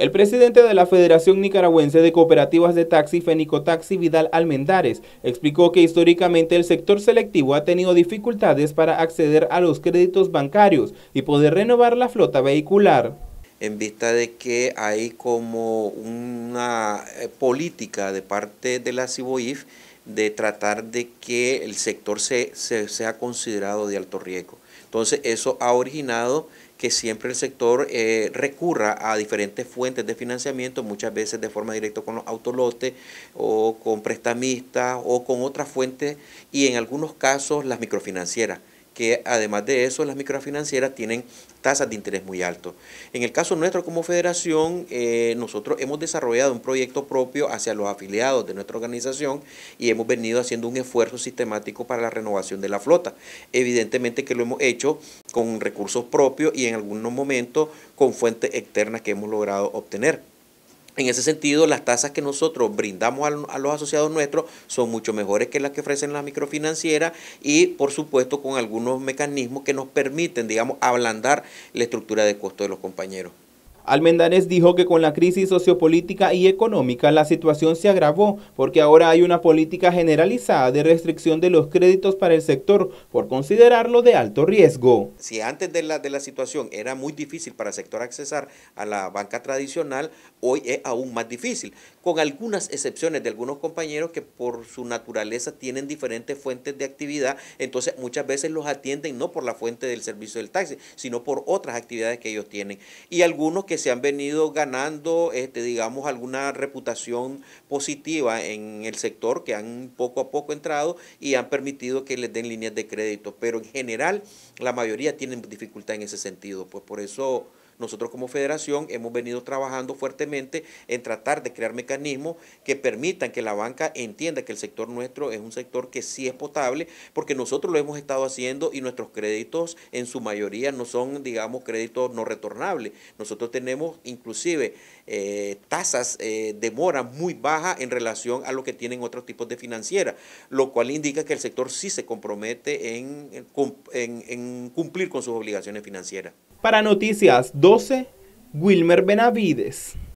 El presidente de la Federación Nicaragüense de Cooperativas de Taxi, Fénico Taxi Vidal Almendares, explicó que históricamente el sector selectivo ha tenido dificultades para acceder a los créditos bancarios y poder renovar la flota vehicular. En vista de que hay como una eh, política de parte de la CIBOIF de tratar de que el sector sea considerado de alto riesgo. Entonces eso ha originado que siempre el sector eh, recurra a diferentes fuentes de financiamiento, muchas veces de forma directa con los autolotes o con prestamistas o con otras fuentes y en algunos casos las microfinancieras que además de eso las microfinancieras tienen tasas de interés muy altas. En el caso nuestro como federación, eh, nosotros hemos desarrollado un proyecto propio hacia los afiliados de nuestra organización y hemos venido haciendo un esfuerzo sistemático para la renovación de la flota. Evidentemente que lo hemos hecho con recursos propios y en algunos momentos con fuentes externas que hemos logrado obtener. En ese sentido, las tasas que nosotros brindamos a, los asociados nuestros son mucho mejores que las que ofrecen las microfinancieras y, por supuesto, con algunos mecanismos que nos permiten, digamos, ablandar la estructura de costo de los compañeros. Almendares dijo que con la crisis sociopolítica y económica la situación se agravó porque ahora hay una política generalizada de restricción de los créditos para el sector por considerarlo de alto riesgo. Si antes de la, de la situación era muy difícil para el sector accesar a la banca tradicional, hoy es aún más difícil, con algunas excepciones de algunos compañeros que por su naturaleza tienen diferentes fuentes de actividad, entonces muchas veces los atienden no por la fuente del servicio del taxi, sino por otras actividades que ellos tienen. Y algunos que se han venido ganando, este, digamos, alguna reputación positiva en el sector, que han poco a poco entrado y han permitido que les den líneas de crédito. Pero en general, la mayoría tienen dificultad en ese sentido. Pues por eso nosotros como federación hemos venido trabajando fuertemente en tratar de crear mecanismos que permitan que la banca entienda que el sector nuestro es un sector que sí es potable, porque nosotros lo hemos estado haciendo y nuestros créditos en su mayoría no son, digamos, créditos no retornables. Nosotros tenemos inclusive eh, tasas eh, de mora muy bajas en relación a lo que tienen otros tipos de financiera, lo cual indica que el sector sí se compromete en cumplir con sus obligaciones financieras. Para Noticias 12, Wilmer Benavides.